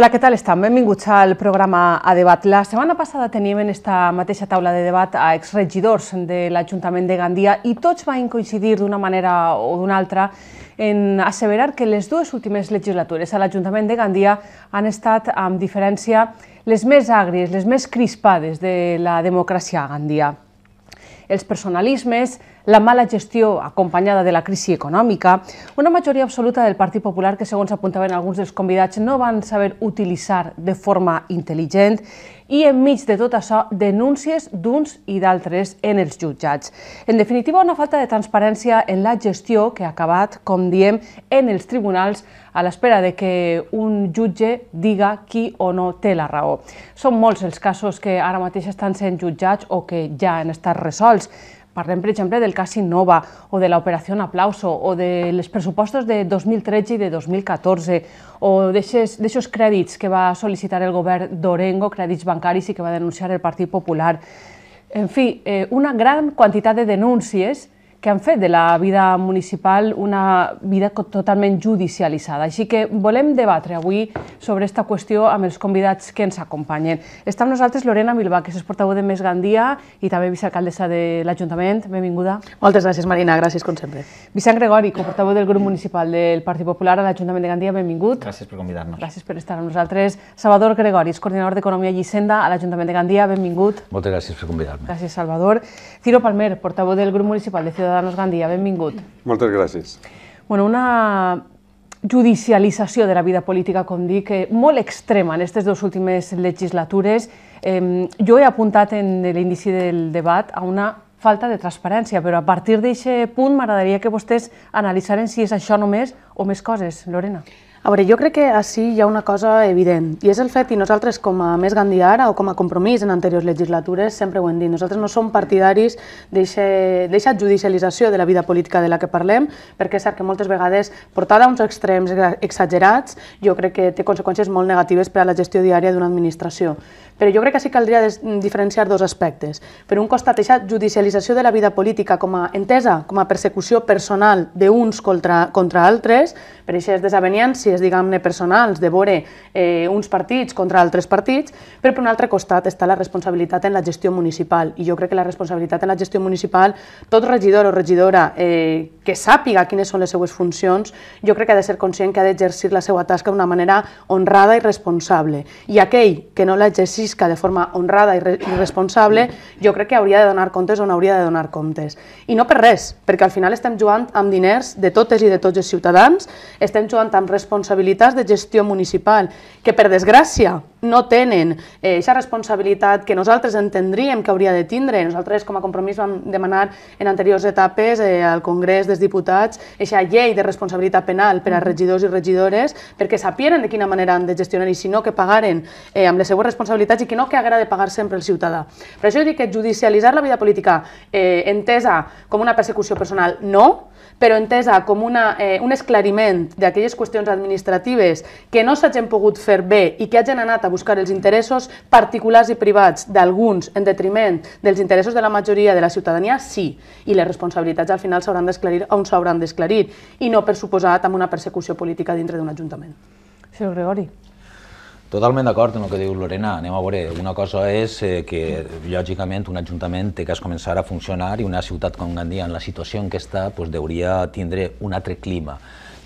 Hola, què tal? Estan benvinguts al programa A Debat. La setmana passada teníem en esta mateixa taula de debat a exregidors de l'Ajuntament de Gandia i tots van coincidir d'una manera o d'una altra en asseverar que les dues últimes legislatures a l'Ajuntament de Gandia han estat, amb diferència, les més agres, les més crispades de la democràcia a Gandia. Els personalismes, la mala gestió acompanyada de la crisi econòmica, una majoria absoluta del Partit Popular que, segons apuntaven alguns dels convidats, no van saber utilitzar de forma intel·ligent i enmig de tot això denúncies d'uns i d'altres en els jutjats. En definitiva, una falta de transparència en la gestió que ha acabat, com diem, en els tribunals a l'espera de que un jutge diga qui o no té la raó. Són molts els casos que ara mateix estan sent jutjats o que ja han estat resolts. Parlem, per exemple, del cas Innova o de l'operació Aplauso o dels pressupostos de 2013 i de 2014 o d'aixos crèdits que va sol·licitar el govern d'Orengo, crèdits bancaris i que va denunciar el Partit Popular. En fi, eh, una gran quantitat de denúncies que han fet de la vida municipal una vida totalment judicialitzada. Així que volem debatre avui sobre aquesta qüestió amb els convidats que ens acompanyen. Està amb nosaltres Lorena Milbà, que és portaveu de Més Gandia i també vicealcaldessa de l'Ajuntament. Benvinguda. Moltes gràcies, Marina. Gràcies, com sempre. Vicent Gregori, coportaveu del grup municipal del Partit Popular a l'Ajuntament de Gandia. Benvingut. Gràcies per convidar-nos. Gràcies per estar amb nosaltres. Salvador Gregori, és coordinador d'Economia i Hisenda a l'Ajuntament de Gandia. Benvingut. Moltes gràcies per convidar-me. Gràcies, Salvador. Ciro Palmer, portaveu del grup municipal de Ciutat Ciudadanos Gandia. Benvingut. Moltes gràcies. Bueno, una judicialització de la vida política, com dic, eh, molt extrema en aquestes dues últimes legislatures. Eh, jo he apuntat en l'inici del debat a una falta de transparència, però a partir d'aquest punt m'agradaria que vostès analitzaren si és això només o més coses. Lorena. A veure, jo crec que així hi ha una cosa evident, i és el fet, i nosaltres com a Més Gandhi ara o com a compromís en anteriors legislatures sempre ho hem dit, nosaltres no som partidaris d'aquesta judicialització de la vida política de la que parlem, perquè és cert que moltes vegades portada a uns extrems exagerats jo crec que té conseqüències molt negatives per a la gestió diària d'una administració. Però jo crec que sí que caldria diferenciar dos aspectes. Per un costat, aquesta judicialització de la vida política com a entesa, com a persecució personal d'uns contra, contra altres, per aquestes desaveniències, diguem-ne, personals, de veure eh, uns partits contra altres partits, però per un altre costat està la responsabilitat en la gestió municipal. I jo crec que la responsabilitat en la gestió municipal, tot regidor o regidora eh, que sàpiga quines són les seues funcions, jo crec que ha de ser conscient que ha d'exercir la seva tasca d'una manera honrada i responsable. I aquell que no l'exercís visca de forma honrada i, i responsable, jo crec que hauria de donar comptes on hauria de donar comptes. I no per res, perquè al final estem jugant amb diners de totes i de tots els ciutadans, estem jugant amb responsabilitats de gestió municipal, que per desgràcia no tenen aquesta eh, responsabilitat que nosaltres entendríem que hauria de tindre. Nosaltres, com a compromís, vam demanar en anteriors etapes eh, al Congrés dels Diputats aquesta llei de responsabilitat penal per a regidors i regidores perquè sapien de quina manera han de gestionar i, si no, que pagaren eh, amb les seues responsabilitats i que no que haguera de pagar sempre el ciutadà. Per això dic que judicialitzar la vida política eh, entesa com una persecució personal, no, però entesa com una, eh, un esclariment d'aquelles qüestions administratives que no s'hagin pogut fer bé i que hagin anat a buscar els interessos particulars i privats d'alguns en detriment dels interessos de la majoria de la ciutadania, sí, i les responsabilitats al final s'hauran d'esclarir on s'hauran d'esclarir i no per suposat amb una persecució política dintre d'un ajuntament. Senyor Gregori. Totalment d'acord amb el que diu Lorena. Anem a veure, una cosa és eh, que, lògicament, un ajuntament té que començar a funcionar i una ciutat com Gandia, en la situació en què està, doncs, hauria tindre un altre clima.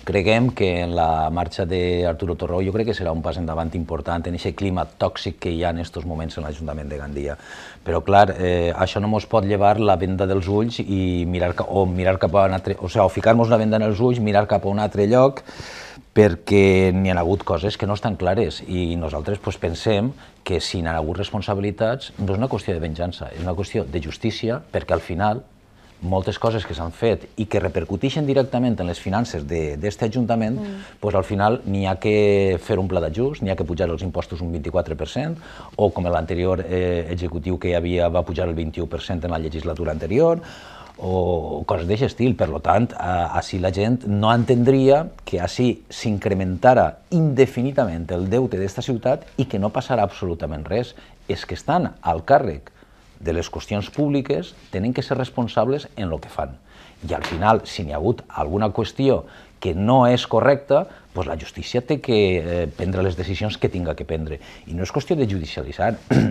Creguem que en la marxa d'Arturo Torró jo crec que serà un pas endavant important en aquest clima tòxic que hi ha en aquests moments en l'Ajuntament de Gandia. Però, clar, eh, això no ens pot llevar la venda dels ulls i mirar, o mirar cap a un altre... O sigui, ficar-nos la venda en els ulls, mirar cap a un altre lloc, perquè n'hi ha hagut coses que no estan clares i nosaltres doncs, pensem que si n'hi ha hagut responsabilitats no és una qüestió de venjança, és una qüestió de justícia perquè al final moltes coses que s'han fet i que repercuteixen directament en les finances d'aquest Ajuntament, mm. doncs al final n'hi ha que fer un pla d'ajust, n'hi ha que pujar els impostos un 24%, o com l'anterior eh, executiu que hi havia va pujar el 21% en la legislatura anterior, o coses d'aquest estil. Per tant, eh, així la gent no entendria que així s'incrementara indefinidament el deute d'esta ciutat i que no passarà absolutament res. És que estan al càrrec de les qüestions públiques, tenen que ser responsables en el que fan. I al final, si n'hi ha hagut alguna qüestió que no és correcta, doncs la justícia té que eh, prendre les decisions que tinga que prendre. I no és qüestió de judicialitzar.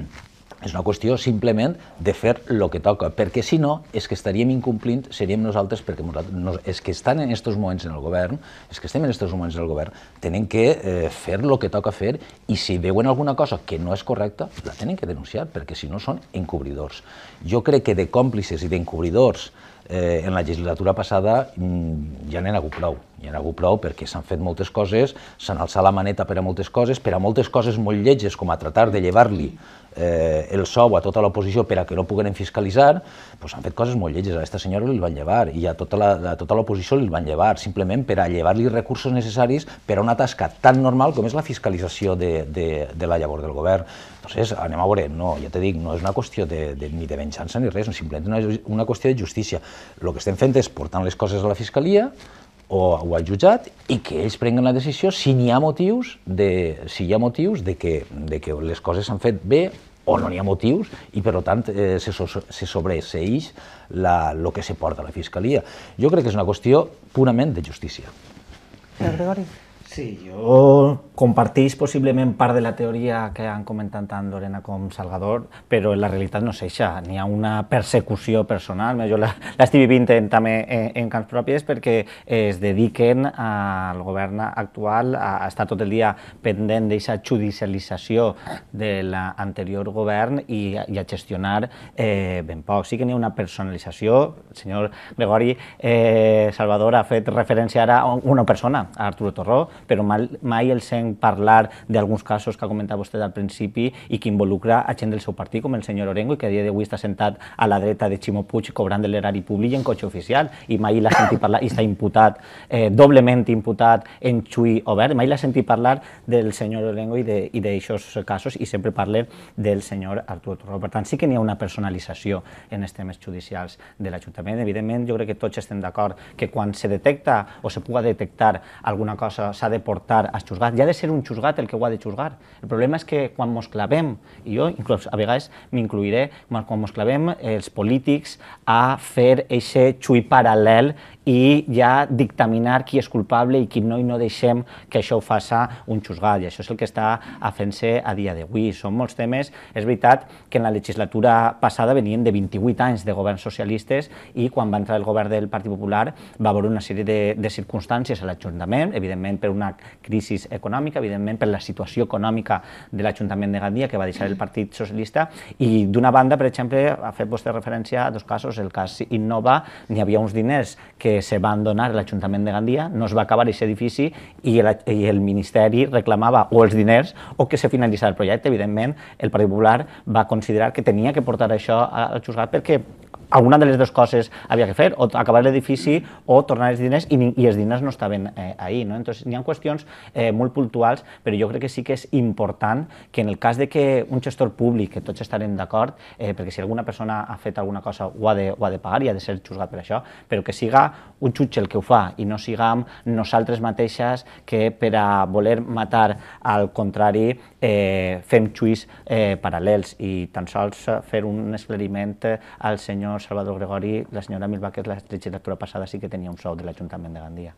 És una qüestió simplement de fer el que toca, perquè si no, és que estaríem incomplint, seríem nosaltres, perquè nosaltres, no, és que estan en aquests moments en el govern, és que estem en aquests moments en el govern, tenen que eh, fer el que toca fer i si veuen alguna cosa que no és correcta, la tenen que denunciar, perquè si no són encobridors. Jo crec que de còmplices i d'encobridors eh, en la legislatura passada mm, ja ha hagut prou. N'hi ha hagut prou perquè s'han fet moltes coses, s'han alçat la maneta per a moltes coses, per a moltes coses molt lletges, com a tratar de llevar-li eh, el sou a tota l'oposició per a que no puguen fiscalitzar, doncs han fet coses molt lletges. A aquesta senyora li van llevar i a tota, tota l'oposició li van llevar, simplement per a llevar-li recursos necessaris per a una tasca tan normal com és la fiscalització de, de, de la llavor del govern. Entonces, anem a veure, no, ja te dic, no és una qüestió de, de, ni de venjança ni res, simplement una, una qüestió de justícia. El que estem fent és portant les coses a la fiscalia, o, ho ha jutjat i que ells prenguen la decisió si hi ha motius de, si hi ha motius de que, de que les coses s'han fet bé o no n'hi ha motius i per tant eh, se, so, se sobreseix el que se porta a la Fiscalia. Jo crec que és una qüestió purament de justícia. Gregori. Gregori. Sí, jo comparteix possiblement part de la teoria que han comentat tant Lorena com Salvador, però la realitat no és això. N'hi ha una persecució personal, jo l'estic vivint en, també en, en camps pròpies perquè es dediquen al govern actual a estar tot el dia pendent d'aquesta judicialització de l'anterior govern i, i a gestionar eh, ben poc. Sí que n'hi ha una personalització, el senyor Gregori eh, Salvador ha fet referència ara a una persona, a Arturo Torró, però mai els sent parlar d'alguns casos que ha comentat vostè al principi i que involucra a gent del seu partit, com el senyor Orengo, que a dia d'avui està sentat a la dreta de Ximo Puig cobrant de l'erari públic i en cotxe oficial, i mai l'ha sentit parlar, i està imputat, eh, doblement imputat en Xui Obert, mai l'ha sentit parlar del senyor Orengo i d'aixòs casos, i sempre parla del senyor Artur Torró. Per tant, sí que n'hi ha una personalització en els temes judicials de l'Ajuntament. Evidentment, jo crec que tots estem d'acord que quan se detecta o se puga detectar alguna cosa s'ha de de portar a xusgat, ja ha de ser un xusgat el que ho ha de xusgar. El problema és que quan mos clavem, i jo inclús a vegades m'incluiré, quan mos clavem els polítics a fer aquest xui paral·lel i ja dictaminar qui és culpable i qui no, i no deixem que això ho faça un xusgat. I això és el que està a fer se a dia d'avui. Són molts temes, és veritat que en la legislatura passada venien de 28 anys de governs socialistes i quan va entrar el govern del Partit Popular va haver una sèrie de, de circumstàncies a l'Ajuntament, evidentment per una una crisi econòmica, evidentment per la situació econòmica de l'Ajuntament de Gandia que va deixar el Partit Socialista i d'una banda, per exemple, ha fet vostè referència a dos casos, el cas Innova, n'hi havia uns diners que se van donar a l'Ajuntament de Gandia, no es va acabar aquest edifici i el, i el Ministeri reclamava o els diners o que se finalitzava el projecte. Evidentment, el Partit Popular va considerar que tenia que portar això al juzgat perquè alguna de les dues coses havia que fer, o acabar l'edifici o tornar els diners, i, i els diners no estaven eh, ahir. No? Entonces, hi ha qüestions eh, molt puntuals, però jo crec que sí que és important que en el cas de que un gestor públic, que tots estarem d'acord, eh, perquè si alguna persona ha fet alguna cosa ho ha, de, ho ha de pagar i ha de ser juzgat per això, però que siga un jutge el que ho fa i no sigam nosaltres mateixes que per a voler matar al contrari eh, fem xuis eh, paral·lels i tan sols eh, fer un esclariment eh, al senyor Salvador Gregori, la senyora Milbà, la legislatura passada sí que tenia un sou de l'Ajuntament de Gandia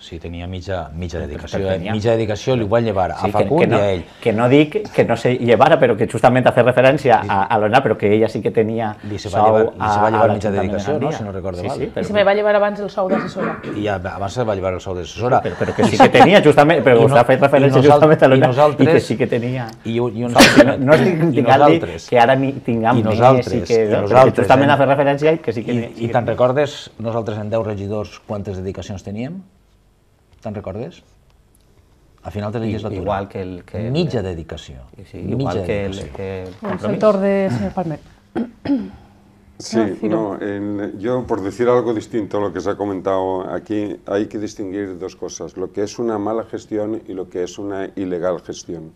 sí, tenia mitja, mitja dedicació, eh? tenia. mitja dedicació li ho va llevar sí, a Facund que, que no, i a ell. Que no dic que no se llevara, però que justament hace referència a, a l'Ona, però que ella sí que tenia li se va sou llevar, li se va llevar a, a mitja dedicació, de no? si no recordo sí, mal. Sí, eh? però... I se me va llevar abans el sou d'assessora. I abans se va llevar el sou d'assessora. Però, però, que sí que tenia, justament, però no, ha fet referència justament a l'Ona, i, i que sí que tenia. I, i uns, no, no, no estic que ara ni tinguem I nosaltres, més, i que, i nosaltres, justament eh? ha fet referència que sí que... I, i te'n recordes, nosaltres en 10 regidors, quantes dedicacions teníem? Te'n recordes? A final de legislatura. Igual que el... Que mitja dedicació. Sí, igual mitja que dedicació. el... Que el bueno, el sector de senyor Palmer. Sí, no, en, yo por decir algo distinto a lo que se ha comentado aquí, hay que distinguir dos cosas, lo que es una mala gestión y lo que es una ilegal gestión.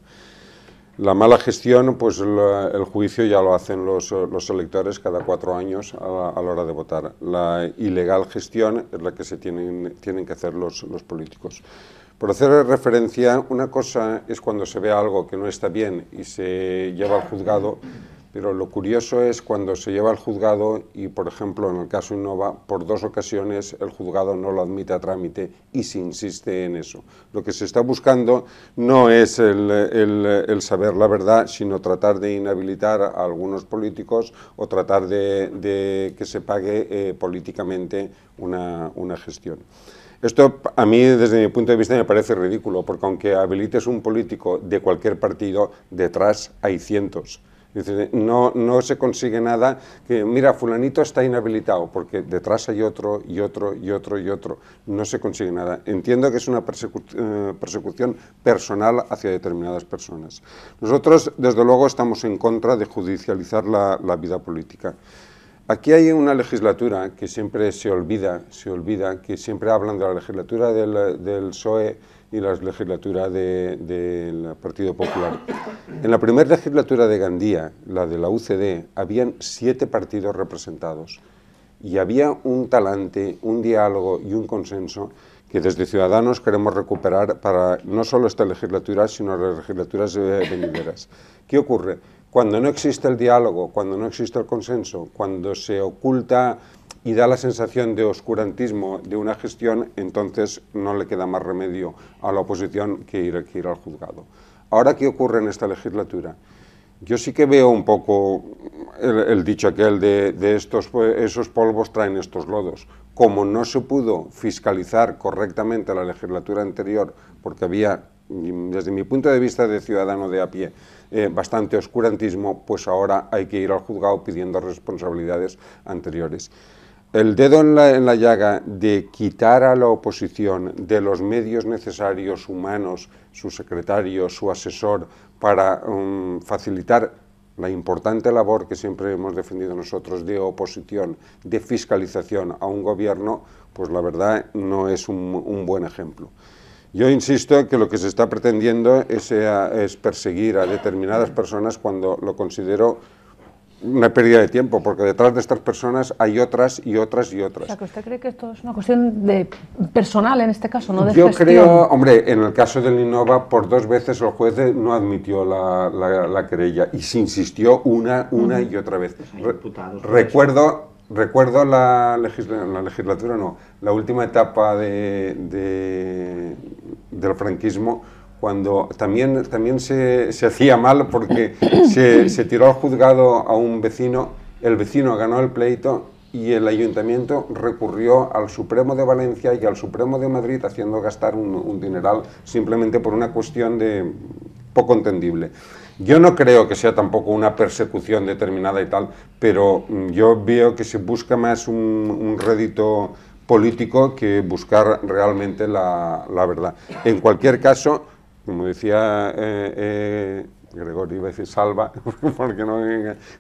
La mala gestión, pues el juicio ya lo hacen los, electores cada cuatro años a la, hora de votar. La ilegal gestión es la que se tienen, tienen que hacer los, los políticos. Por hacer referencia, una cosa es cuando se ve algo que no está bien y se lleva al juzgado pero lo curioso es cuando se lleva al juzgado y, por ejemplo, en el caso Innova, por dos ocasiones el juzgado no lo admite a trámite y se insiste en eso. Lo que se está buscando no es el, saber la verdad, sino tratar de inhabilitar a algunos políticos o tratar de, que se pague eh, políticamente una gestión. Esto a mí desde mi punto de vista me parece ridículo, porque aunque habilites un político de cualquier partido, detrás hay cientos no, no se consigue nada que, mira, fulanito está inhabilitado, porque detrás hay otro y otro y otro y otro. No se consigue nada. Entiendo que es una eh, persecución personal hacia determinadas personas. Nosotros, desde luego, estamos en contra de judicializar la, vida política. Aquí hay una legislatura que siempre se olvida, se olvida, que siempre hablan de la legislatura del, del PSOE y la legislatura del Partido Popular. En la primera legislatura de Gandía, la de la UCD, habían siete partidos representados y había un talante, un diálogo y un consenso que desde Ciudadanos queremos recuperar para no solo esta legislatura, sino las legislaturas venideras. ¿Qué ocurre? Cuando no existe el diálogo, cuando no existe el consenso, cuando se oculta y da la sensación de oscurantismo de una gestión, entonces no le queda más remedio a la oposición que ir, al juzgado. Ahora, ¿qué ocurre en esta legislatura? Yo sí que veo un poco el, dicho aquel de, estos, esos polvos traen estos lodos. Como no se pudo fiscalizar correctamente la legislatura anterior, porque había, desde mi punto de vista de ciudadano de a pie, eh, bastante oscurantismo, pues ahora hay que ir al juzgado pidiendo responsabilidades anteriores el dedo en la, llaga de quitar a la oposición de los medios necesarios humanos, su secretario, su asesor, para um, facilitar la importante labor que siempre hemos defendido nosotros de oposición, de fiscalización a un gobierno, pues la verdad no es un, buen ejemplo. Yo insisto que lo que se está pretendiendo es eh, perseguir a determinadas personas cuando lo considero una pérdida de tiempo, porque detrás de estas personas hay otras y otras y otras. O sea, que usted cree que esto es una cuestión de personal en este caso, no de Yo creo, hombre, en el caso del Innova, por dos veces el juez no admitió la, querella y se insistió una, una y otra vez. Pues recuerdo, recuerdo la, la, legislatura, no, la última etapa de del franquismo cuando también, también se, se hacía mal porque se, se, tiró al juzgado a un vecino, el vecino ganó el pleito y el ayuntamiento recurrió al Supremo de Valencia y al Supremo de Madrid haciendo gastar un, dineral simplemente por una cuestión de poco entendible. Yo no creo que sea tampoco una persecución determinada y tal, pero mm, yo veo que se busca más un, un rédito político que buscar realmente la, la verdad. En cualquier caso, como decía eh, eh, Gregorio, iba a decir Salva, porque no,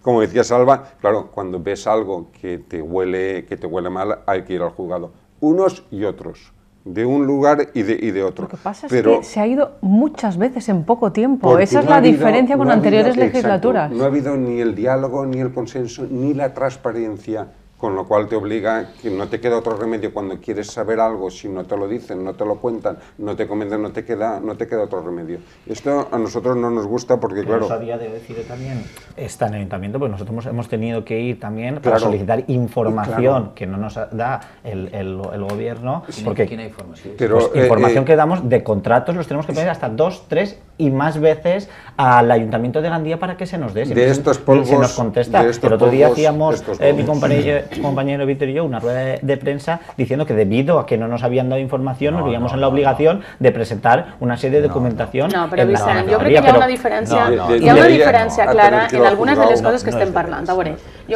como decía Salva, claro, cuando ves algo que te huele, que te huele mal, hay que ir al juzgado, unos y otros de un lugar y de, y de otro. Lo que pasa Pero es que se ha ido muchas veces en poco tiempo. Esa es la diferencia con anteriores legislaturas. no ha habido ni el diálogo, ni el consenso, ni la transparencia con lo cual te obliga, que no te queda otro remedio cuando quieres saber algo, si no te lo dicen, no te lo cuentan, no te comentan, no te queda, no te queda otro remedio. Esto a nosotros no nos gusta porque, claro... sabía de decir también, está en el ayuntamiento, pues nosotros hemos tenido que ir también para solicitar información que no nos da el, el, gobierno, porque... Hay información? Pero, pues, eh, información eh, que damos de contratos los tenemos que pedir hasta dos, tres y más veces al Ayuntamiento de Gandía para que se nos dé. Si de estos se nos contesta. el otro día hacíamos, eh, mi compañero, compañero Víctor y yo, una rueda de, prensa diciendo que debido a que no nos habían dado información, nos veíamos en la obligación de presentar una serie de documentación. No, pero Vicent, yo creo que hay una diferencia, no, una clara en algunas de las cosas que estén parlando. A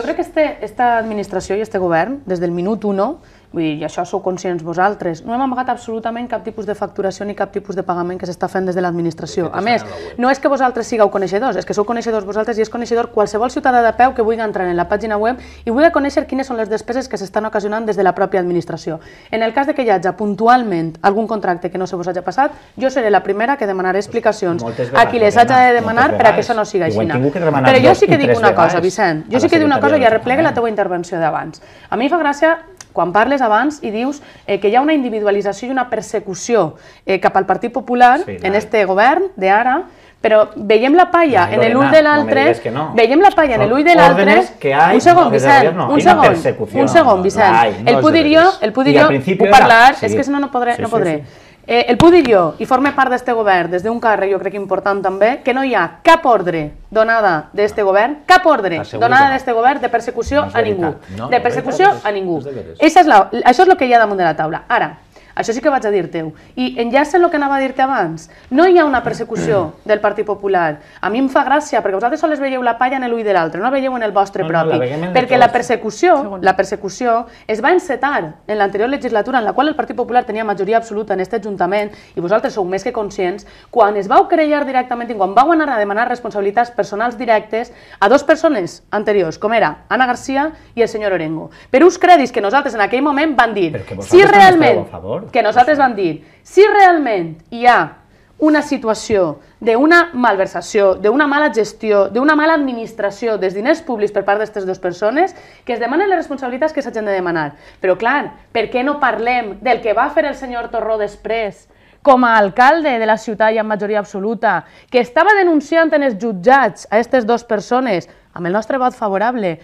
creo que este, esta Administración y este Gobierno, desde el minuto uno, Vull dir, i això sou conscients vosaltres. No hem amagat absolutament cap tipus de facturació ni cap tipus de pagament que s'està fent des de l'administració. A més, no és que vosaltres sigueu coneixedors, és que sou coneixedors vosaltres i és coneixedor qualsevol ciutadà de peu que vulgui entrar en la pàgina web i vulgui conèixer quines són les despeses que s'estan ocasionant des de la pròpia administració. En el cas de que hi hagi puntualment algun contracte que no se vos hagi passat, jo seré la primera que demanaré explicacions vegades, a qui les hagi de demanar per a que això no sigui així. Però jo sí que dic una cosa, Vicent. Jo sí que dic una cosa i arreplega la teva intervenció d'abans. A mi fa gràcia quan parles abans i dius eh, que hi ha una individualització i una persecució eh, cap al Partit Popular sí, en este govern de ara, però veiem la palla no, en l'ull de l'altre, no, no veiem la palla en l'ull de l'altre, un segon, Vicent, un segon, un segon, Vicent, no, el pudir jo, el pudir jo, puc parlar, sí. és que si no, no podré, sí, no podré. Sí, sí. Eh, el puc dir jo, i forma part d'este govern, des d'un càrrec jo crec important també, que no hi ha cap ordre donada d'este govern, cap ordre Assegura donada d'este govern de persecució no a ningú. No, de persecució no, a ningú. Això és, la, això és el que hi ha damunt de la taula. Ara, això sí que vaig a dir teu. I enllaça el que anava a dir-te abans. No hi ha una persecució del Partit Popular. A mi em fa gràcia, perquè vosaltres sols veieu la palla en l'ull de l'altre, no veieu en el vostre no, propi. No, la perquè la persecució, la persecució es va encetar en l'anterior legislatura en la qual el Partit Popular tenia majoria absoluta en aquest Ajuntament, i vosaltres sou més que conscients, quan es vau creiar directament i quan vau anar a demanar responsabilitats personals directes a dos persones anteriors, com era Ana Garcia i el senyor Orengo. Per uns crèdits que nosaltres en aquell moment van dir, si realment... A favor que nosaltres vam dir, si realment hi ha una situació d'una malversació, d'una mala gestió, d'una mala administració dels diners públics per part d'aquestes dues persones, que es demanen les responsabilitats que s'hagin de demanar. Però clar, per què no parlem del que va fer el senyor Torró després, com a alcalde de la ciutat i amb majoria absoluta, que estava denunciant en els jutjats a aquestes dues persones, amb el nostre vot favorable,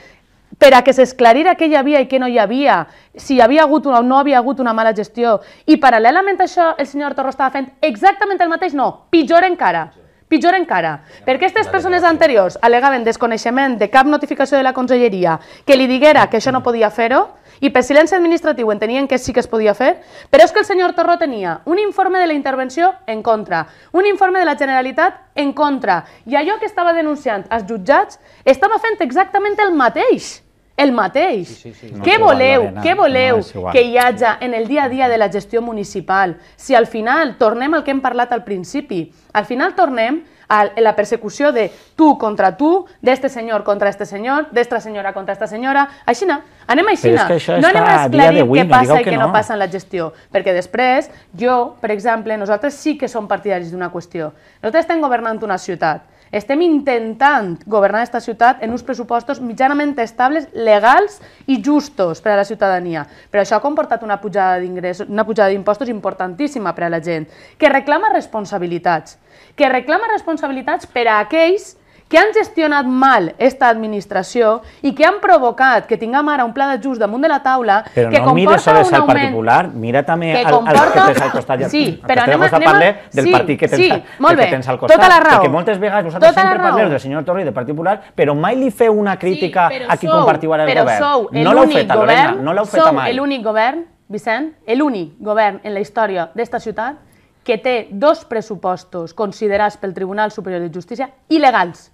per a que s'esclarira què hi havia i què no hi havia, si hi havia hagut una, o no havia hagut una mala gestió, i paral·lelament a això el senyor Torro estava fent exactament el mateix, no, pitjor encara. Pitjor encara, perquè aquestes persones anteriors alegaven desconeixement de cap notificació de la conselleria que li diguera que això no podia fer-ho, i per silenci administratiu entenien que sí que es podia fer, però és que el senyor Torró tenia un informe de la intervenció en contra, un informe de la Generalitat en contra, i allò que estava denunciant als jutjats estava fent exactament el mateix el mateix. Sí, sí, sí. No què voleu, què voleu no, que hi hagi en el dia a dia de la gestió municipal? Si al final tornem al que hem parlat al principi, al final tornem a la persecució de tu contra tu, d'este senyor contra este senyor, d'esta senyora contra esta senyora, així no, Anem així No No anem a esclarir què passa no i què no. no passa en la gestió. Perquè després, jo, per exemple, nosaltres sí que som partidaris d'una qüestió. Nosaltres estem governant una ciutat estem intentant governar aquesta ciutat en uns pressupostos mitjanament estables, legals i justos per a la ciutadania. Però això ha comportat una pujada d'ingressos, una pujada d'impostos importantíssima per a la gent, que reclama responsabilitats, que reclama responsabilitats per a aquells que han gestionat mal esta administració i que han provocat que tinguem ara un pla d'ajust damunt de la taula però que no comporta un augment... particular, mira també que comporta... el, el que tens al costat. Sí, però anem, a, anem a... del sí, partit que tens, sí, molt que tens al costat. Tota la raó. Perquè moltes vegades vosaltres tota sempre parleu del senyor Torri del Partit Popular, però mai li feu una crítica sí, a qui sou, compartiu ara el però govern. Sou no l'heu fet, govern, no l'heu fet mai. Sou l'únic govern, Vicent, l'únic govern en la història d'esta ciutat que té dos pressupostos considerats pel Tribunal Superior de Justícia il·legals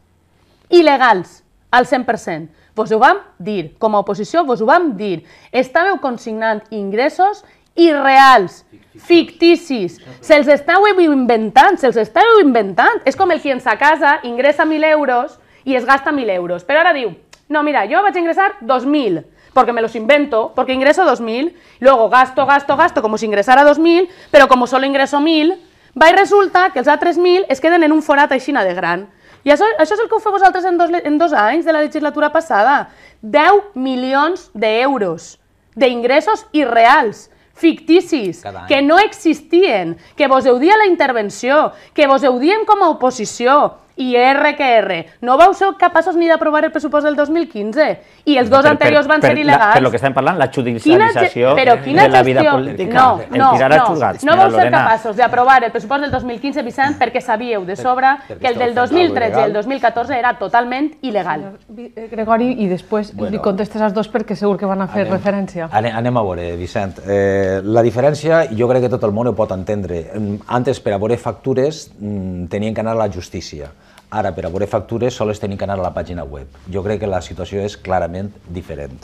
il·legals al 100%. Vos ho vam dir, com a oposició vos ho vam dir. Estàveu consignant ingressos irreals, ficticis. Se'ls estàveu inventant, se'ls estàveu inventant. És com el qui ens a casa ingressa 1.000 euros i es gasta 1.000 euros. Però ara diu, no, mira, jo vaig ingressar 2.000 porque me los invento, porque ingreso 2.000, luego gasto, gasto, gasto, como si ingresara 2.000, pero como solo ingreso 1.000, va i resulta que els altres 1.000 es queden en un forat aixina de gran. I això, això és el que ho feu vosaltres en dos, en dos anys de la legislatura passada. 10 milions d'euros d'ingressos irreals ficticis, que no existien, que vos heu dit a la intervenció, que vos heu dit com a oposició, i R que R. No vau ser capaços ni d'aprovar el pressupost del 2015? I els dos per, anteriors van per, ser il·legals? Per, el que estem parlant, la judicialització quina, quina de la vida política. No, no, no, xurgats, no vau ser Lorena. capaços d'aprovar el pressupost del 2015, Vicent, perquè sabíeu de sobre per, que el del 2013 i el 2014 era totalment il·legal. Eh, Gregori, i després bueno, li contestes als dos perquè segur que van a fer anem, referència. Anem, anem a veure, Vicent. Eh, la diferència, jo crec que tot el món ho pot entendre. Mm, antes, per a veure factures, mm, tenien que anar a la justícia. Ara, per a veure factures, sols tenir que anar a la pàgina web. Jo crec que la situació és clarament diferent.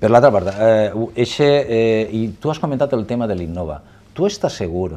Per l'altra part, eh, eixe, eh, i tu has comentat el tema de l'Innova. Tu estàs segur,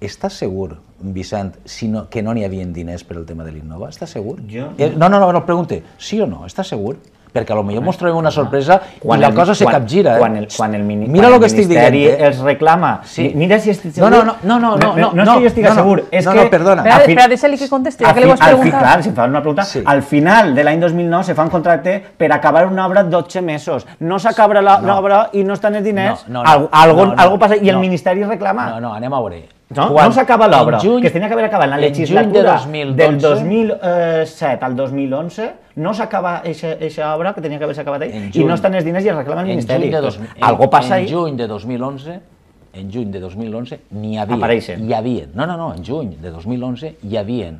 estàs segur, Vicent, si no, que no n'hi havia diners per al tema de l'Innova? Estàs segur? Jo? Eh, no, no, no, no, pregunte. Sí o no? Estàs segur? perquè a lo millor ens ah. trobem una ah. sorpresa quan i la el, cosa se quan, capgira. Eh? Quan el, quan el, mini, mira quan el, el que Ministeri dient, eh? els reclama, sí. mira si estic segur... No, no, no, no, no, no, no, no, no, no, no, estic no, segur, no, és no, que... No, perdona. Espera, espera deixa-li que contesti, que li vols preguntar. Clar, si fa una pregunta, sí. al final de l'any 2009 se fa un contracte per acabar una obra 12 mesos, no s'acaba l'obra no. i no estan els diners, no, no, no, algo, no, no, algo passa i el Ministeri reclama. No, no, anem a veure, no, quan no s'acaba l'obra, que tenia que haver acabat la legislatura de 2012, del 2007 eh, al 2011, no s'acaba aquesta obra que tenia que haver acabat ahir, juny, i no estan els diners i es reclama el Ministeri. De dos, en, Algo passa en ahí. juny de 2011, en juny de 2011 n'hi havia, Apareixen. hi havia, no, no, no, en juny de 2011 hi havien,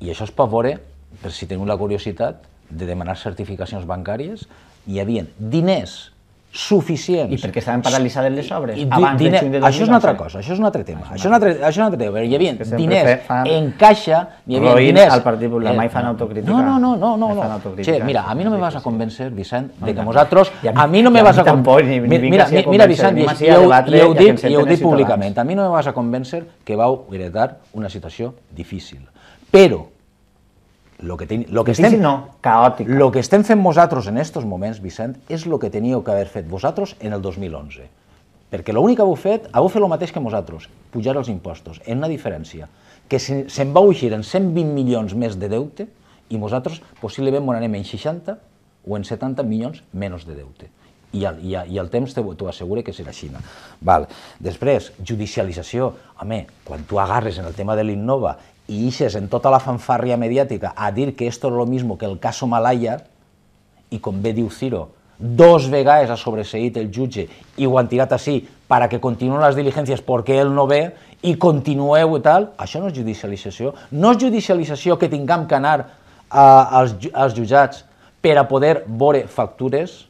i això es pot veure, per si teniu la curiositat, de demanar certificacions bancàries, hi havien diners suficients. I perquè estaven paralitzades les obres. I, abans diner, de Això és una altra cosa, això és un altre tema. Això, això, és, un altre, això és un altre tema. Hi havia diners fan... en caixa, hi havia Roïn diners... al Partit Popular, eh, mai fan autocrítica. No, no, no, no. no, no. Che, mira, a mi no me vas a convencer, Vicent, de que nosaltres... A, a mi no me vas a... Tampoc, ni, ni mira, mira, mira, Vicent, jo ho dic, jo ho dic públicament. A mi no me vas a convencer que vau heretar una situació difícil. Però lo que, ten, lo que estem, no, caòtic. Lo que estem fent vosaltres en aquests moments, Vicent, és el que teníeu que haver fet vosaltres en el 2011. Perquè l'únic que heu fet, heu fet el mateix que vosaltres, pujar els impostos, en una diferència, que se'n se va uixir en 120 milions més de deute i vosaltres possiblement on anem en 60 o en 70 milions menys de deute. I el, i el, i el temps t'ho assegura que serà Xina. Val. Després, judicialització. Home, quan tu agarres en el tema de l'Innova y ixes en tota la fanfarria mediàtica a dir que esto es lo mismo que el caso Malaya, i com bé diu Ciro, dos vegades ha sobreseït el jutge i ho han tirat així para que continuen les diligències perquè ell no ve i continueu i tal, això no és judicialització. No és judicialització que tinguem que anar a, als, als jutjats per a poder veure factures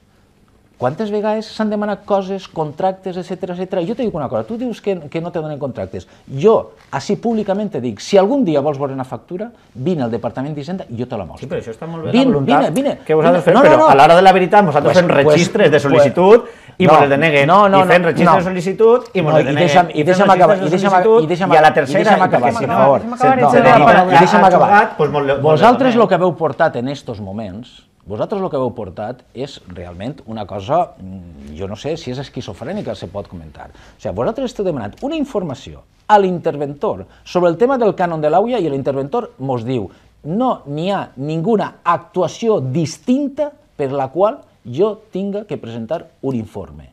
Quantes vegades s'han demanat coses, contractes, etc etc. Jo et dic una cosa, tu dius que, que no te donen contractes. Jo, així públicament te dic, si algun dia vols veure una factura, vine al Departament d'Hisenda i jo te la mostro. Sí, però això està molt bé vine, la voluntat vine, vine, que vosaltres fem, no, no, però no. a l'hora de la veritat vosaltres pues, fem registres pues, de sol·licitud pues, i vos no, mos deneguen, no, no, i fem registre no. de sol·licitud i vos no, deneguen. I deixa'm, i deixa'm acabar, i deixa'm, i deixa'm, i a la tercera, i deixa'm acabar, si no, i deixa'm acabar. Vosaltres el que veu portat en estos moments vosaltres el que heu portat és realment una cosa, mm, jo no sé si és esquizofrènica, se pot comentar. O sigui, vosaltres esteu demanant una informació a l'interventor sobre el tema del cànon de l'AUIA i l'interventor mos diu no n'hi ha ninguna actuació distinta per la qual jo tinga que presentar un informe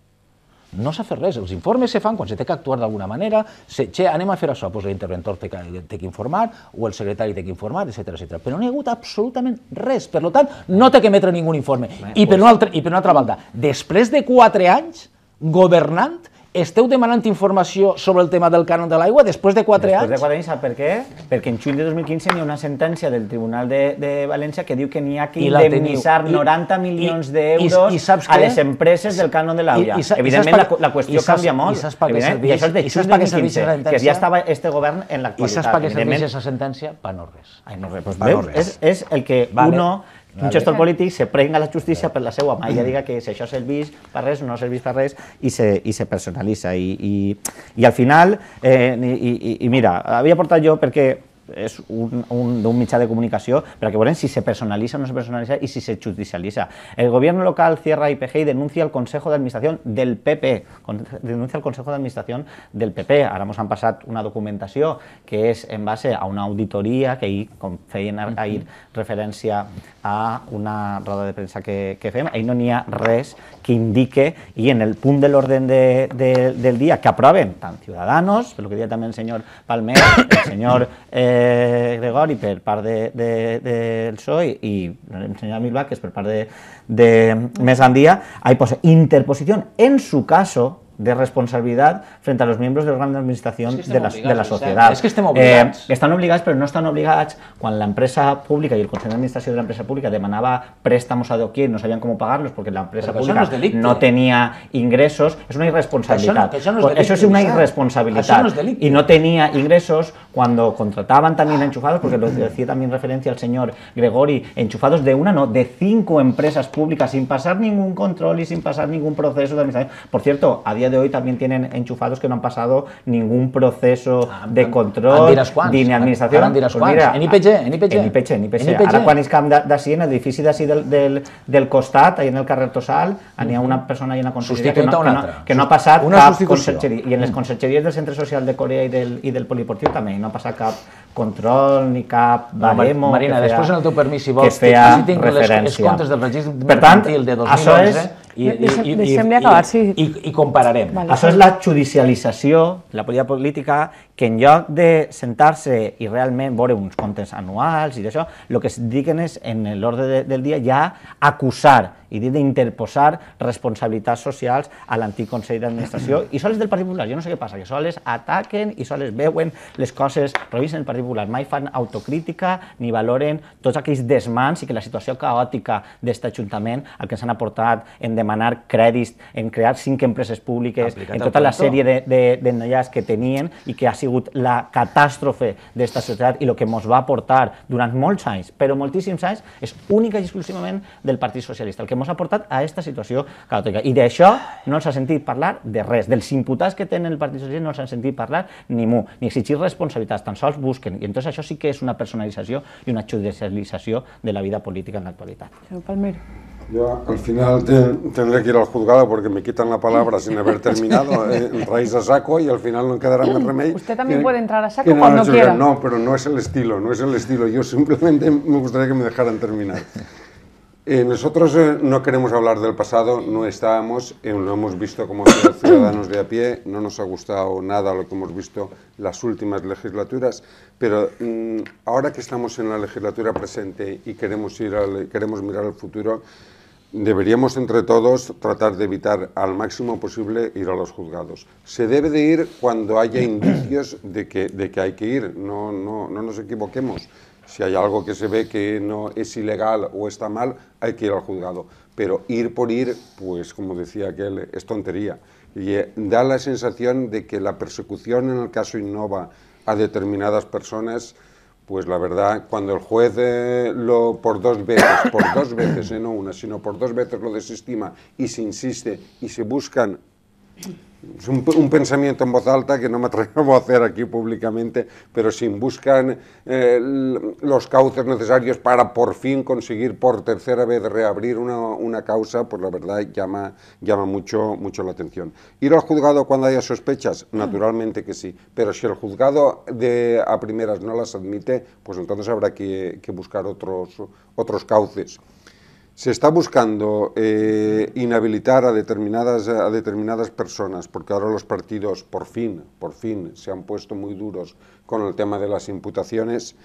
no s'ha fet res, els informes se fan quan se té que actuar d'alguna manera, se, che, anem a fer això, doncs l'interventor té, té que informar, o el secretari té que informar, etc etc. però no hi ha hagut absolutament res, per tant, no té que emetre ningú informe. Bé, I, per pues... una altra, I per una altra banda, després de quatre anys, governant, esteu demanant informació sobre el tema del cànon de l'aigua després de 4 anys? Després de 4 anys, per què? Perquè en juny de 2015 hi ha una sentència del Tribunal de, de València que diu que n'hi ha que indemnitzar 90 milions d'euros a les empreses del cànon de l'aigua. Evidentment, la, la qüestió canvia molt. I saps per què serveix? I això és de juny de 2015, que ja estava este govern en l'actualitat. I saps per què serveix aquesta sentència? Per no res. Ai, no res. Pues, veus, és, és el que vale. uno un gestor polític se prenga la justícia per la seva mà i ja diga que si això serveix per res, no serveix per res, i se, i se personalitza. I, i, I al final, eh, i, i, i mira, havia portat jo perquè és un, un, d'un mitjà de comunicació, perquè veurem si se personalitza o no se personalitza i si se judicialitza. El govern local cierra IPG i denuncia al Consejo d'Administració del PP. Denuncia al Consejo d'Administració del PP. Ara ens han passat una documentació que és en base a una auditoria que ahir, com feien ahir uh -huh. referència a una roda de premsa que, que fem, ahir no n'hi ha res que indique i en el punt de l'ordre de, de, del dia que aproven tant Ciudadanos, pel que deia també el senyor Palmer, el senyor eh, Eh, Gregori por par del de, el Soy PSOE ...y el señor que es por par de, de hay pues, interposición, en su caso, de responsabilidad frente a los miembros del la de administración de, la, de, la, sociedad. Es que eh, pero no están obligadas cuando la empresa pública y el consejo de administración de la empresa pública demandaba préstamos a doquier no sabían cómo pagarlos porque la empresa pública no, tenía ingresos es una irresponsabilidad eso es una irresponsabilidad y no tenía ingresos cuando contrataban también enchufados, porque lo decía también referencia al señor Gregori, enchufados de una, no, de cinco empresas públicas sin pasar ningún control y sin pasar ningún proceso de administración. Por cierto, a día día de hoy también tienen enchufados que no han pasado ningún proceso ah, de control ni administració. Ara pues mira, en IPG, en IPG. En IPG, en IPG. En IPG. Ara quan és camp d'ací, en l'edifici d'ací del, del, del costat, ahí en el carrer Tossal, mm. ha una persona i en la conselleria que no, que, no, que no ha passat una cap consergeria. I en les mm. consergeries del Centre Social de Corea i del, i del Poliportiu també no ha passat cap control ni cap baremo... Marina, després en el teu permís, si vols, que feia que referència. Les, els comptes del registre per tant, mercantil de 2011... Això és i, deixem, i, deixem i, acabar, sí. I, i, i compararem. Vale. Això és la judicialització, la política política, que en lloc de sentar-se i realment veure uns comptes anuals i d'això, el que es diuen és, en l'ordre de, del dia, ja acusar i dir d'interposar responsabilitats socials a l'antic Consell d'Administració i sols del Partit Popular. Jo no sé què passa, que sols ataquen i sols veuen les coses revisen el Partit Popular. Mai fan autocrítica ni valoren tots aquells desmans i que la situació caòtica d'aquest Ajuntament el que s'han aportat en demanar crèdits, en crear cinc empreses públiques, Aplicat en tota la sèrie de, de, de, que tenien i que ha sigut la catàstrofe d'esta societat i el que ens va aportar durant molts anys, però moltíssims anys, és única i exclusivament del Partit Socialista. El que ens ha portat a aquesta situació caòtica. I d'això no els ha sentit parlar de res. Dels imputats que tenen el Partit Socialista no els han sentit parlar ni mu, ni exigir responsabilitats, tan sols busquen. I entonces això sí que és una personalització i una judicialització de la vida política en l'actualitat. Senyor Palmer. Yo al final te, tendré que ir al juzgado porque me quitan la palabra sin haber terminado. Eh, raíz a saco y al final no quedará más remedio. Usted también que, puede entrar a saco cuando quiera. No, pero no es el estilo, no es el estilo. Yo simplemente me gustaría que me dejaran terminar. Eh, nosotros eh, no queremos hablar del pasado, no estábamos, eh, lo hemos visto como ciudadanos de a pie, no nos ha gustado nada lo que hemos visto las últimas legislaturas, pero mm, ahora que estamos en la legislatura presente y queremos, ir queremos mirar al futuro, deberíamos entre todos tratar de evitar al máximo posible ir a los juzgados. Se debe de ir cuando haya indicios de que, de que hay que ir, no, no, no nos equivoquemos. Si hay algo que se ve que no es ilegal o está mal, hay que ir al juzgado. Pero ir por ir, pues como decía aquel, es tontería. Y eh, da la sensación de que la persecución en el caso Innova a determinadas personas, pues la verdad, cuando el juez eh, lo por dos veces, por dos veces, no una, sino por dos veces lo desestima y se insiste y se buscan es un, pensamiento en voz alta que no me atrevo a hacer aquí públicamente, pero si buscan eh, los cauces necesarios para por fin conseguir por tercera vez reabrir una, causa, pues la verdad llama, mucho, mucho la atención. ¿Ir al juzgado cuando haya sospechas? Mm. Naturalmente que sí, pero si el juzgado a primeras no las admite, pues entonces habrá que, que buscar otros, otros cauces se está buscando eh, inhabilitar a determinadas, a determinadas personas, porque ahora los partidos por fin, por fin, se han puesto muy duros con el tema de las imputaciones,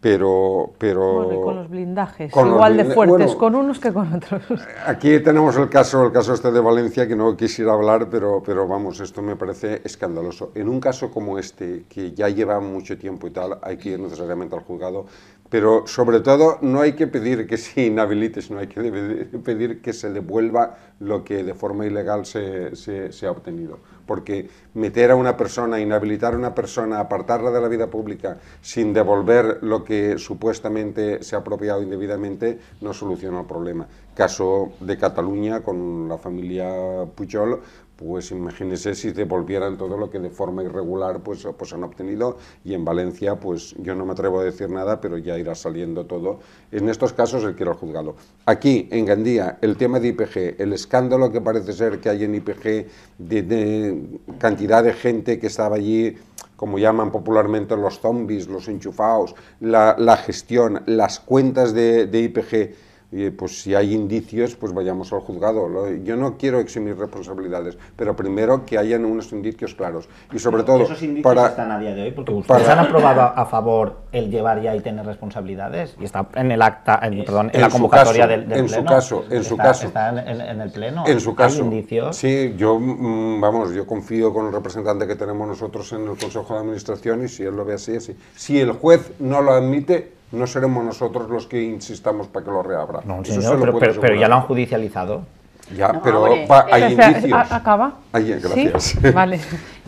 pero... pero con los blindajes, igual de fuertes, con unos que con otros. Aquí tenemos el caso, el caso este de Valencia, que no quisiera hablar, pero, pero vamos, esto me parece escandaloso. En un caso como este, que ya lleva mucho tiempo y tal, hay que ir necesariamente al juzgado, pero sobre todo no hay que pedir que se inhabilite, no hay que pedir que se devuelva lo que de forma ilegal se, se, ha obtenido. Porque meter a una persona, inhabilitar a una persona, apartarla de la vida pública sin devolver lo que supuestamente se ha apropiado indebidamente, no soluciona el problema. Caso de Cataluña con la familia Pujol, pues imagínese si devolvieran todo lo que de forma irregular pues, pues han obtenido y en Valencia pues yo no me atrevo a decir nada pero ya irá saliendo todo. En estos casos el que lo juzgado. Aquí en Gandía el tema de IPG, el escándalo que parece ser que hay en IPG de, cantidad de gente que estaba allí como llaman popularmente los zombies, los enchufados, la, gestión, las cuentas de, de IPG ...y pues si hay indicios, pues vayamos al juzgado. yo no quiero eximir responsabilidades, pero primero que hayan unos indicios claros. Y sobre todo... Esos indicios para, están a día de hoy, porque ustedes han aprobado a favor el llevar ya y tener responsabilidades, y está en el acta, en, perdón, en, la convocatoria del, pleno? en Su caso, en su caso. Está en, el pleno. En su caso. Sí, yo, mm, vamos, yo confío con el representante que tenemos nosotros en el Consejo de Administración y si él lo ve así, así. Si el juez no lo admite, no seremos nosotros los que insistamos para que lo reabra. No, Eso señor, se lo pero, pero, pero ya lo han judicializado. Ya, no, pero va, hay Espera, indicios. Acaba. Ai, eh, gracias. Sí? Vale.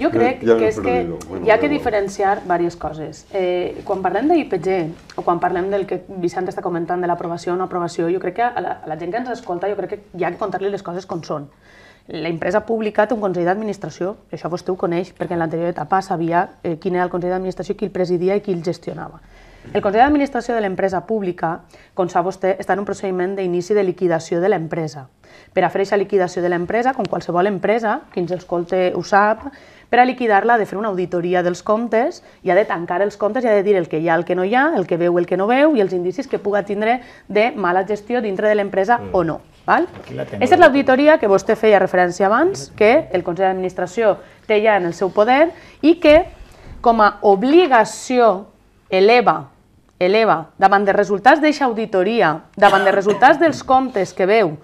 Jo crec ja que és que bueno, hi ha que diferenciar diverses coses. Eh, quan parlem d'IPG o quan parlem del que Vicent està comentant de l'aprovació o no aprovació, jo crec que a la, a la gent que ens escolta jo crec que hi ha que contar-li les coses com són. La empresa pública té un Consell d'Administració, això vostè ho coneix, perquè en l'anterior etapa sabia eh, quin era el Consell d'Administració, qui el presidia i qui el gestionava. El Consell d'Administració de l'empresa pública, com sap vostè, està en un procediment d'inici de liquidació de l'empresa. Per a fer aquesta liquidació de l'empresa, com qualsevol empresa, qui ens escolta ho sap, per a liquidar-la ha de fer una auditoria dels comptes i ha de tancar els comptes i ha de dir el que hi ha, el que no hi ha, el que veu, el que no veu i els indicis que puga tindre de mala gestió dintre de l'empresa mm. o no. Val? Aquesta és l'auditoria que vostè feia referència abans, que el Consell d'Administració té ja en el seu poder i que com a obligació eleva eleva, davant dels resultats d'eixa auditoria, davant dels resultats dels comptes que veu,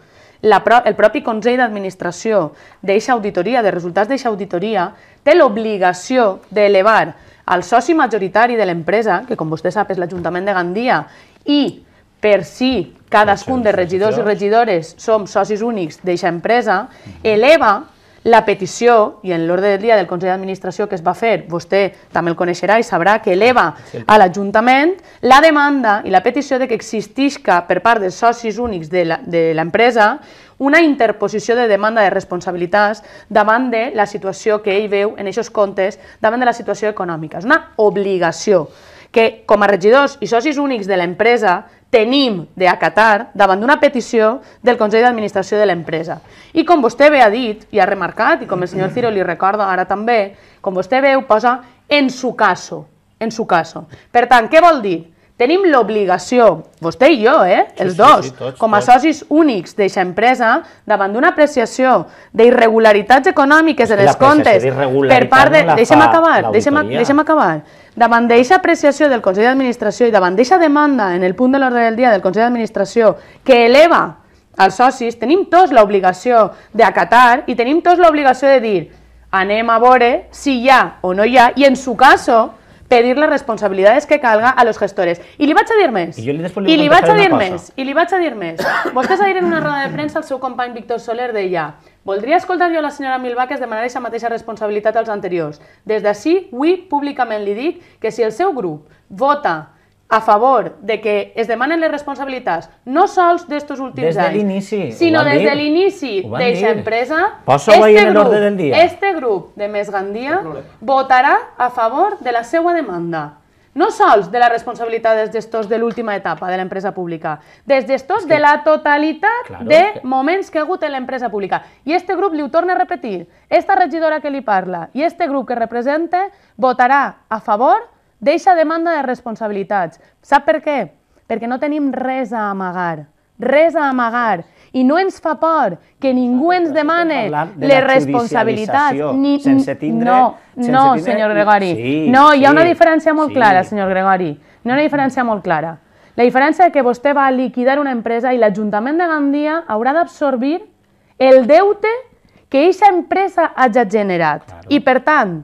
la pro el propi Consell d'Administració d'eixa auditoria, de resultats d'eixa auditoria, té l'obligació d'elevar al soci majoritari de l'empresa, que com vostè sap és l'Ajuntament de Gandia, i per si cadascun de regidors i regidores som socis únics d'eixa empresa, eleva la petició, i en l'ordre del dia del Consell d'Administració que es va fer, vostè també el coneixerà i sabrà que eleva a l'Ajuntament la demanda i la petició de que existisca per part dels socis únics de l'empresa una interposició de demanda de responsabilitats davant de la situació que ell veu en aquests comptes, davant de la situació econòmica. És una obligació que com a regidors i socis únics de l'empresa tenim d'acatar davant d'una petició del Consell d'Administració de l'empresa. I com vostè bé ha dit i ha remarcat, i com el senyor Ciro li recorda ara també, com vostè veu, posa en su caso, en su caso. Per tant, què vol dir? tenim l'obligació, vostè i jo, eh, els sí, dos, sí, sí, tots, com a tots. socis únics d'aquesta empresa, davant d'una apreciació d'irregularitats econòmiques en els comptes, per part de... No deixem acabar, deixem, deixem acabar. Davant d'eixa apreciació del Consell d'Administració i davant d'aquesta demanda en el punt de l'ordre del dia del Consell d'Administració que eleva els socis, tenim tots l'obligació d'acatar i tenim tots l'obligació de dir anem a veure si hi ha o no hi ha, i en su caso, pedir les responsabilitats que calga a los gestores. I li vaig a dir més. I, jo li, li, I li vaig a dir més. I li vaig a dir més. Vostès ahir en una roda de premsa el seu company Víctor Soler deia Voldria escoltar jo a la senyora Milbà que es demanarà aquesta mateixa responsabilitat als anteriors. Des d'ací, avui, públicament li dic que si el seu grup vota a favor de que es demanen les responsabilitats, no sols d'estos últims des anys, de l'inici, sinó des de l'inici d'aquesta empresa, Poso este grup, del dia. este grup de Més Gandia no votarà a favor de la seva demanda. No sols de la responsabilitat dels gestors de l'última etapa de l'empresa pública, dels gestors de la totalitat claro, de moments que ha hagut en l'empresa pública. I este grup li ho torna a repetir, esta regidora que li parla i este grup que representa votarà a favor Deixa demanda de responsabilitats. Sap per què? Perquè no tenim res a amagar. Res a amagar. I no ens fa por que ningú ens demane de les responsabilitats. Ni, sense tindre... No, sense no, tindre... senyor Gregori. Sí, no, hi ha sí, una diferència molt sí. clara, senyor Gregori. No una diferència molt clara. La diferència és que vostè va liquidar una empresa i l'Ajuntament de Gandia haurà d'absorbir el deute que aquesta empresa hagi generat. Claro. I, per tant,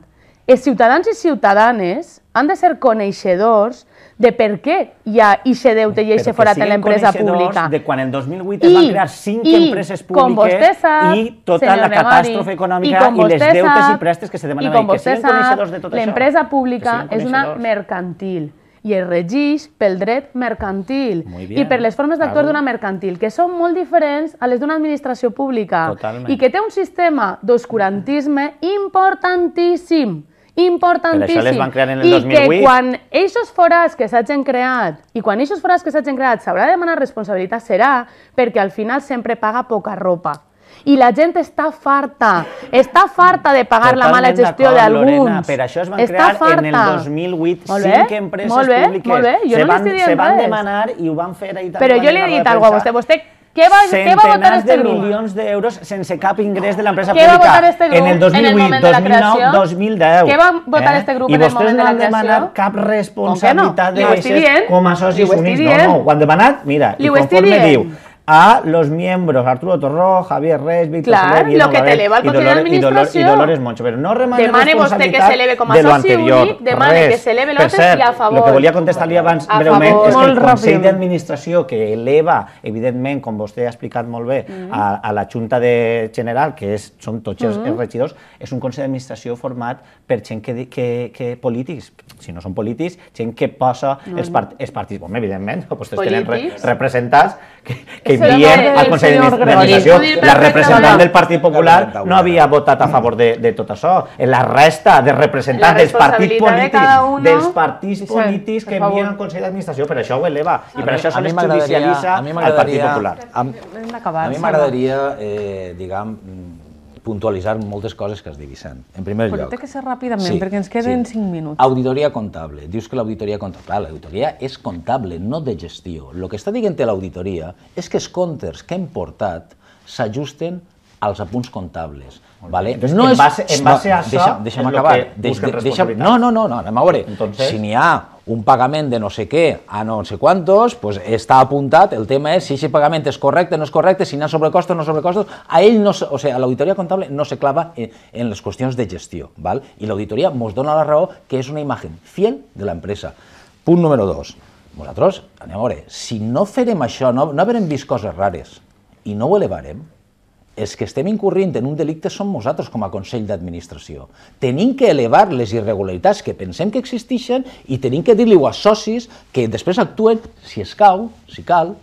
els ciutadans i ciutadanes han de ser coneixedors de per què hi ha ixe deute i ixe forat en l'empresa pública. de quan el 2008 I, es van crear cinc i, empreses públiques sap, i tota la catàstrofe econòmica i, i les sap, deutes i préstecs que se demanen. I com vostè sap, l'empresa pública és una mercantil i es regeix pel dret mercantil i per les formes d'actuar d'una mercantil, que són molt diferents a les d'una administració pública Totalment. i que té un sistema d'oscurantisme importantíssim importantíssim. Per això les van crear en el I 2008. I que quan aquests forats que s'hagin creat, i quan aquests forats que s'hagin creat s'haurà de demanar responsabilitat, serà perquè al final sempre paga poca ropa. I la gent està farta, està farta de pagar Totalment la mala gestió d'alguns. Per això es van està crear farta. en el 2008 molt bé, cinc empreses molt bé, públiques. Molt bé, jo se no van, se van demanar i ho van fer ahir Però jo li he dit alguna cosa a vostè. Vostè què va, què va votar este de grup? milions d'euros sense cap ingrés de l'empresa pública. Què va votar este grup en el 2008, en el 2009, 2010 Què va votar eh? este grup I en el moment de la creació? I vostès no han demanat cap responsabilitat no? de com a socis units. No, no, ho han demanat, mira, Li i conforme diu, a los miembros, Arturo Torró, Javier Reyes, Víctor claro, Soler, lo que te eleva al y, Dolores, de y, Dolor, y Dolores Moncho, pero no remane Demane vostè que s'eleve com a de lo anterior. Demane res. que s'eleve l'altre i a favor. El que volia contestar-li abans a breument favor. és que el Consell d'Administració que eleva, evidentment, com vostè ha explicat molt bé, mm -hmm. a, a la Junta de General, que és, són tots els, mm -hmm. els regidors, és un Consell d'Administració format per gent que, que, que polítics, si no són polítics, gent que posa no, els, part, els partits, bon, evidentment, vostès tenen re, representats que, que vivien al Consell d'Administració. La representant del Partit Popular no havia votat a favor de, de tot això. La resta de representants dels partits polítics, dels partits polítics que envien al Consell d'Administració, per això ho eleva i per això se judicialitza al Partit Popular. A mi m'agradaria, eh, diguem, puntualitzar moltes coses que has dit, Vicent. En primer lloc... Però té que ser ràpidament, sí, perquè ens queden sí. 5 minuts. Auditoria comptable. Dius que l'auditoria comptable... Clar, l'auditoria és comptable, no de gestió. El que està dient l'auditoria és que els comptes que hem portat s'ajusten als apunts comptables. Vale? Entonces, no en, base, en base a això... Deixa, deixa'm acabar. deixa'm, no, no, no, no, anem a veure. Entonces... Si n'hi ha un pagament de no sé què a no sé quantos, pues està apuntat, el tema és si aquest pagament és correcte, no és correcte, si n'ha ha sobrecostos, no sobrecostos, a ell no, o sigui, a l'auditoria comptable no se clava en, en les qüestions de gestió, val? i l'auditoria ens dona la raó que és una imatge fiel de l'empresa. Punt número dos, nosaltres, anem a veure, si no farem això, no, no haurem vist coses rares i no ho elevarem, els que estem incurrint en un delicte som nosaltres com a Consell d'Administració. Tenim que elevar les irregularitats que pensem que existeixen i tenim que dir-li als socis que després actuen, si escau, si cal,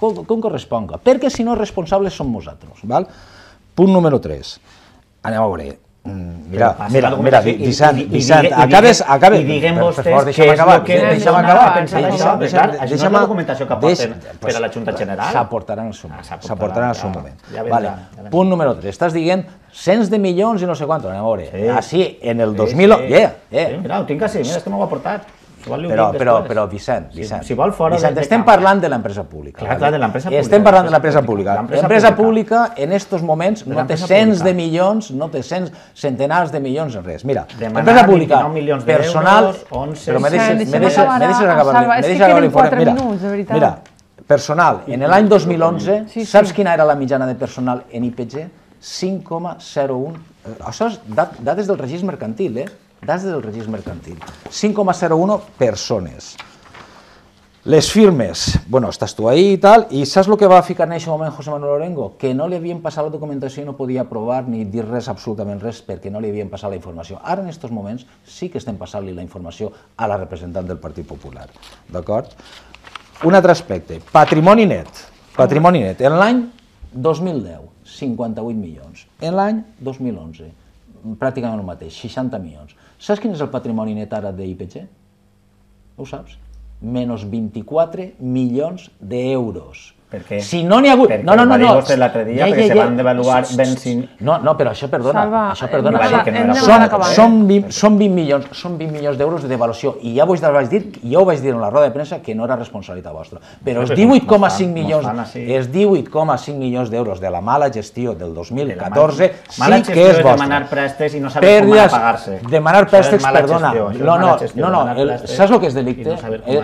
com, com corresponga, perquè si no els responsables som nosaltres. Val? Punt número 3. Anem a veure, Mm, mira, mira, mira, Vicent, Vicent, acabes, acabes... I diguem vostès què és el que... Deixa'm acabar, pensava això, Ricard, això és la documentació que porten per a la Junta General? S'aportarà en el seu ah, moment, s'aportarà en el seu moment. Vale. Punt número 3, estàs dient cents de milions i no sé quant, anem a veure. Així, ah, en el 2000... Mira, ho tinc així. mira, és m'ho ha portat. Però, però, però, Vicent, Vicent, si, si vol fora Vicent de, estem de parlant de l'empresa pública. Clar, clar, de l'empresa pública. Estem parlant de l'empresa pública. L'empresa pública, en estos moments, no té cents de milions, no té cents, centenars de milions en res. Mira, l'empresa pública, personal... Però me deixes, acabar, me deixes acabar l'informe. Mira, personal, en l'any 2011, saps quina era la mitjana de personal en IPG? 5,01. Eh, això és dat, dades del registre mercantil, eh? dades del registre mercantil, 5,01 persones. Les firmes, bueno, estás tú ahí y tal, y saps lo que va ficar en aquest moment José Manuel Orengo? Que no li havien passat la documentació i no podia aprovar ni dir res, absolutament res, perquè no li havien passat la informació. Ara, en aquests moments, sí que estem passant-li la informació a la representant del Partit Popular, d'acord? Un altre aspecte, patrimoni net. Patrimoni net. En l'any 2010, 58 milions. En l'any 2011, pràcticament el mateix, 60 milions. Saps quin és el patrimoni net ara d'IPG? No ho saps? Menos 24 milions d'euros. Perquè, si no n'hi ha hagut... No, no, no, no. vostè l'altre dia, ja, perquè ja, ja. se van devaluar Benzin... No, no, però això perdona, Salva, això perdona. Hem, que no era eh? són, són, 20, són 20 milions, són 20 milions d'euros de devaluació i ja vos vaig dir, ja ho vaig dir en la roda de premsa que no era responsabilitat vostra. Però els 18,5 milions, els 18,5 milions d'euros de la mala gestió del 2014 de mala, sí que és vostra. demanar préstecs i no saber com pagar-se. Demanar préstecs, perdona. no, no, no, no, saps el que és delicte?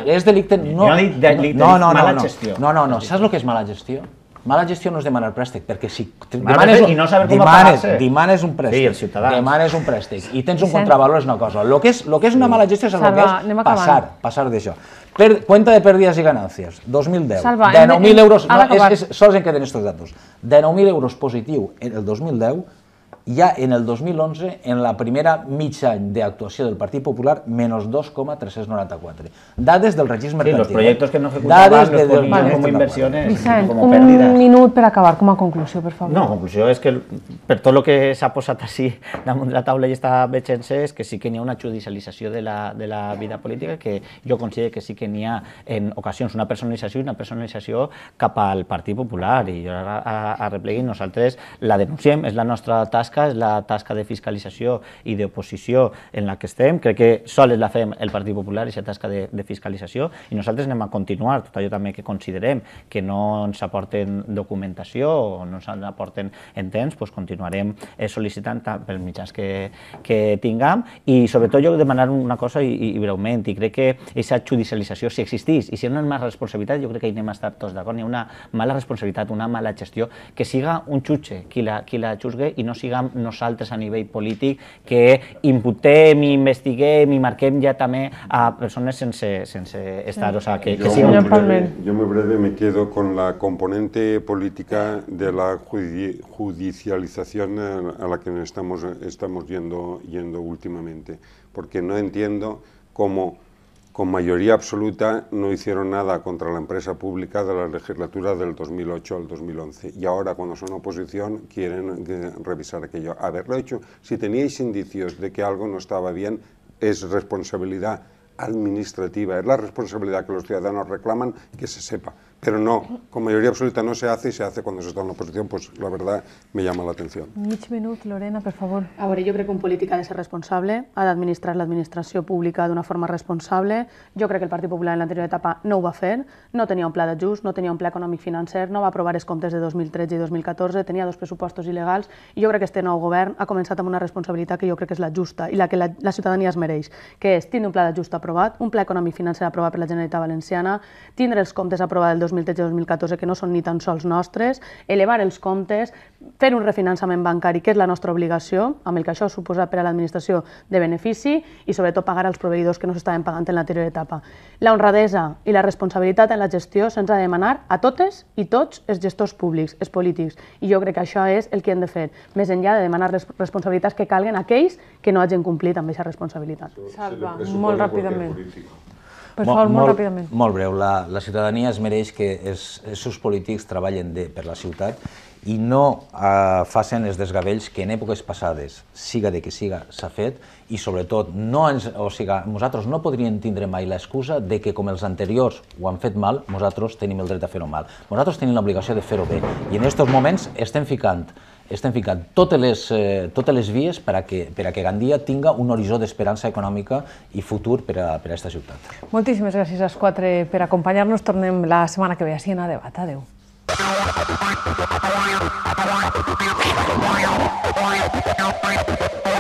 és delicte... No, no, no, no, no, no, no, no, no, no, no, no, no, no, no, no, no, no, no, no, que és mala gestió? Mala gestió no és demanar prèstec, perquè si demanes, un, i no saber com demanes, demanes un prèstec, sí, demanes un prèstec i tens un contravalor és una cosa. Lo que és, lo que és una mala gestió és el que és passar, passar d'això. Per, cuenta de pérdidas i ganàncies, 2010, Salva, de 9.000 euros, no, és, és, sols en queden aquests datos, de 9.000 euros positiu el 2010, ya en el 2011, en la primera mig any d'actuació del Partit Popular, menys 2,394. Dades del registre mercantil. Sí, los projectes que no eh? ejecutaven no los de ponían vale. como Vicent, un minut per acabar com a conclusió, per favor. No, conclusió és que per tot el que s'ha posat així damunt de la taula i està veient-se és que sí que n'hi ha una judicialització de la, de la vida política que jo considero que sí que n'hi ha en ocasions una personalització i una personalització cap al Partit Popular i jo ara a, a replegui nosaltres la denunciem, és la nostra tasca és la tasca de fiscalització i d'oposició en la que estem. Crec que és la fem el Partit Popular, aquesta tasca de, de fiscalització, i nosaltres anem a continuar tot allò també que considerem que no ens aporten documentació o no ens aporten en temps, doncs continuarem eh, sol·licitant pels mitjans que, que tinguem i sobretot jo demanar una cosa i, i breument, i crec que aquesta judicialització, si existís, i si no és una mala responsabilitat, jo crec que hi anem a estar tots d'acord, hi ha una mala responsabilitat, una mala gestió, que siga un xutxe qui la, qui la jutge i no siga no saltes a nivel político que imputé, me investigué, me marqué ya em también a personas sin estar, o sea, que, Yo muy, breve, me quedo con la componente política de la judicialización eh, a la que estamos, estamos yendo últimamente, porque no entiendo cómo con mayoría absoluta no hicieron nada contra la empresa pública de la legislatura del 2008 al 2011 y ahora cuando son oposición quieren revisar aquello. Haberlo hecho, si teníais indicios de que algo no estaba bien, es responsabilidad administrativa, es la responsabilidad que los ciudadanos reclaman que se sepa. Pero no, con mayoría absoluta no se hace y se hace cuando se está en la oposición, pues la verdad me llama la atención. Mig minut, Lorena, per favor. A ver, jo crec que un polític ha de ser responsable, ha d'administrar l'administració pública d'una forma responsable. Jo crec que el Partit Popular en l'anterior etapa no ho va fer, no tenia un pla d'ajust, no tenia un pla econòmic financer, no va aprovar els comptes de 2013 i 2014, tenia dos pressupostos il·legals, i jo crec que este nou govern ha començat amb una responsabilitat que jo crec que és la justa i la que la, la ciutadania es mereix, que és tindre un pla d'ajust aprovat, un pla econòmic financer aprovat per la Generalitat Valenciana, tindre els comptes aprovats del 2014, 2013-2014 que no són ni tan sols nostres, elevar els comptes, fer un refinançament bancari, que és la nostra obligació, amb el que això suposa per a l'administració de benefici i sobretot pagar als proveïdors que no s'estaven pagant en l'anterior etapa. La honradesa i la responsabilitat en la gestió se'ns ha de demanar a totes i tots els gestors públics, els polítics, i jo crec que això és el que hem de fer, més enllà de demanar les responsabilitats que calguen a aquells que no hagin complit amb aquesta responsabilitat. Salva, molt ràpidament. Per favor, molt, molt ràpidament. Molt breu. La, la ciutadania es mereix que els, els seus polítics treballen de, per la ciutat i no eh, facin els desgavells que en èpoques passades, siga de que siga, s'ha fet i sobretot no ens, o siga, nosaltres no podríem tindre mai l'excusa de que com els anteriors ho han fet mal, nosaltres tenim el dret a fer-ho mal. Nosaltres tenim l'obligació de fer-ho bé i en aquests moments estem ficant estem ficant totes les, eh, totes les vies per a, que, per a que Gandia tinga un horitzó d'esperança econòmica i futur per a, per a aquesta ciutat. Moltíssimes gràcies als quatre per acompanyar-nos. Tornem la setmana que ve a Siena a debat. Adéu. Thank